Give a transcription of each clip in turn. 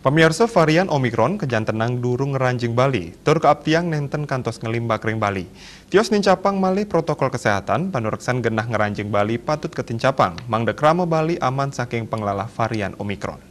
Pemirsa varian Omikron kejan tenang durung ranjing Bali, tur ke aptiang nenten kantos ngelimba kering Bali. Tios nincapang malih protokol kesehatan, panureksan genah ngeranjing Bali patut ketincapang, dekrama Bali aman saking pengelala varian Omikron.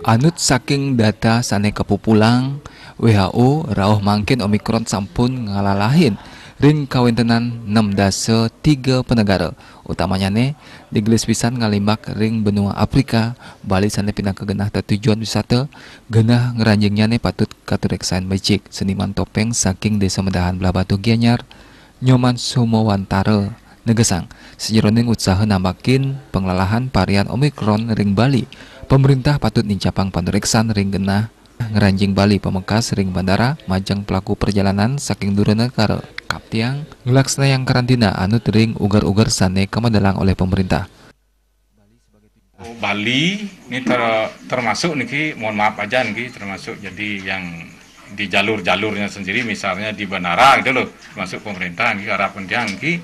Anut saking data sane kepupulang, WHO rauh mangkin Omikron sampun ngalalahin, ring Kawintenan 6 dasa tiga penegara utamanya ne digelis pisan ngalimbak ring benua Afrika Bali sana pindah ke genah tujuan wisata genah ngeranjingnya ne patut sain becik seniman topeng saking desa medahan Blabatu Gianyar Nyoman Sumowantara negesang sejeroning usaha nambakin pengelalahan varian Omikron ring Bali pemerintah patut nincapang pandereksan ring genah ngeranjing Bali pemekas sering bandara majang pelaku perjalanan saking durana karo kaptiang ngelaksana yang karantina anu tering ugar-ugar sane kemadalang oleh pemerintah Bali ini ter, termasuk niki mohon maaf aja niki termasuk jadi yang di jalur-jalurnya sendiri misalnya di bandara gitu loh termasuk pemerintah niki arah pendiang niki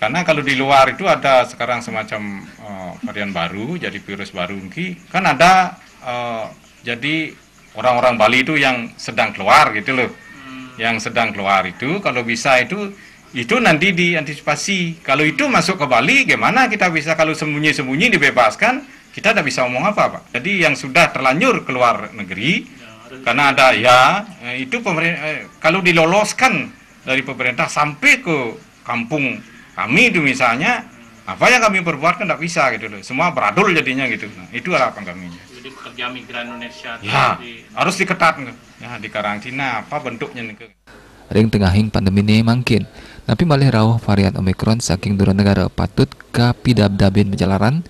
karena kalau di luar itu ada sekarang semacam uh, varian baru jadi virus baru niki kan ada uh, jadi orang-orang Bali itu yang sedang keluar gitu loh yang sedang keluar itu kalau bisa itu itu nanti diantisipasi kalau itu masuk ke Bali gimana kita bisa kalau sembunyi-sembunyi dibebaskan kita tidak bisa omong apa pak jadi yang sudah terlanjur keluar negeri ya, karena ada ya eh, itu pemerintah eh, kalau diloloskan dari pemerintah sampai ke kampung kami itu misalnya apa yang kami perbuat kan tidak bisa gitu loh semua beradul jadinya gitu nah, itu harapan kami jadi pekerja migran Indonesia ya, di... harus diketat ya di karantina apa bentuknya nih Ring tengahing pandemi ini makin, tapi malih rawuh varian Omikron saking dura negara patut dap-dabin menjalaran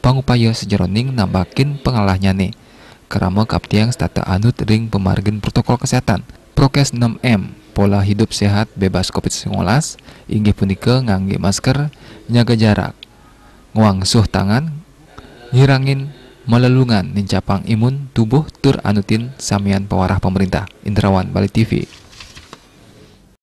pangupaya sejeroning nambakin pengalahnya nih. Kerama kaptiang stata anut ring pemargin protokol kesehatan, prokes 6M, pola hidup sehat bebas COVID-19, inggih punika ngangge masker, nyaga jarak, nguangsuh tangan, nyirangin Melelungan nincapang imun tubuh tur anutin samian pewarah pemerintah. Indrawan Bali TV.